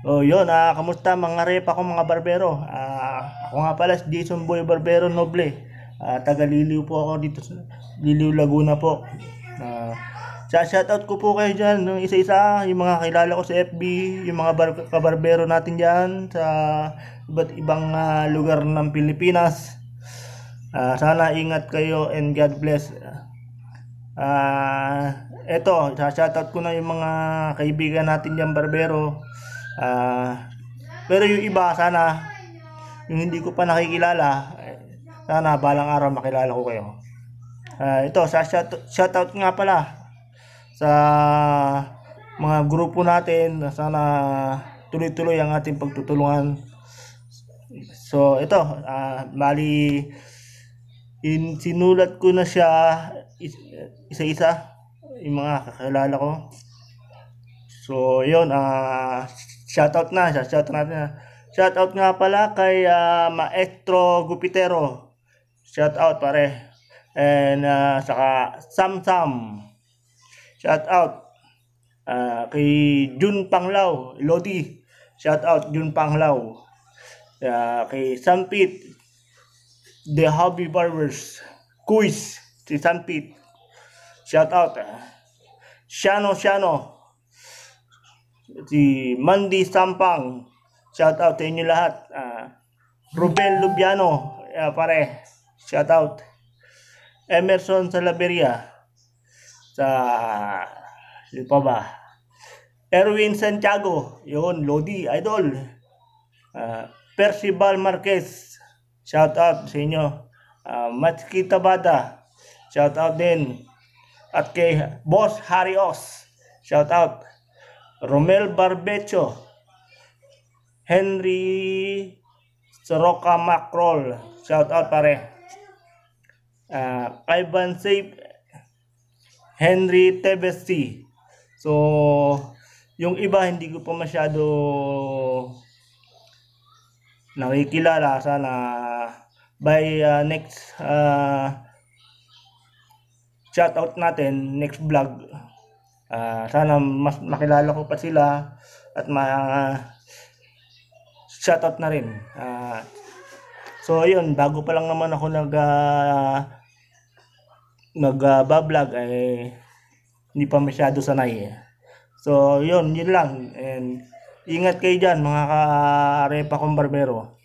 Oh, yun. Ah, kamusta mga repa ko mga barbero? Ah, ako nga pala si Jason Boy Barbero Noble. Ah, taga Liliw po ako dito sa Liliw Laguna po. Ah, sa out ko po kayo diyan, yung isa-isa, yung mga kilala ko sa FB, yung mga bar- kabarbero natin diyan sa iba't ibang uh, lugar ng Pilipinas. Uh, sana ingat kayo and God bless. Ah, uh, eto, shoutout ko na yung mga kaibigan natin diyan barbero. Ah, uh, pero yung iba sana yung hindi ko pa nakikilala, eh, sana balang araw makilala ko kayo. Uh, ito, sa shoutout nga pala sa mga grupo natin na sana tuloy-tuloy ang ating pagtutulungan. So, ito, uh, ah, mali in, sinulat ko na siya isa-isa yung mga kakilala ko. So, yun, uh, ah, out na, shout out natin na. out nga pala kay uh, Maestro Gupitero. out pare. And uh, saka Sam Sam. Shoutout uh, kay Jun Panglaw Lodi. shout out Jun Panglaw Uh, kay Sampit The Hobby Barbers, Quiz si San Pete. Shout out. Ah. Shano Shano. Si Mandy Sampang. Shout out sa inyo lahat. Uh, ah. Ruben Lubiano. Uh, pare. Shout out. Emerson Salaberia. Sa sino pa ba? Erwin Santiago. Yun, Lodi. Idol. Uh, Percival Marquez. Shout out sa inyo. Uh, Matskita Bata. Shout out din. At kay Boss Harios. Shout out. Romel Barbecho. Henry Soroka Macrol. Shout out pare. Uh, ah, Ivan Safe. Henry Tebesti. So, yung iba hindi ko pa masyado nakikilala sana by uh, next uh, out natin next vlog. Uh, sana mas makilala ko pa sila at ma uh, out na rin. Uh, so ayun, bago pa lang naman ako nag uh, ah, vlog ay eh hindi pa masyado sanay eh. So yun, yun lang. And ingat kayo diyan mga ka-arepa kong barbero.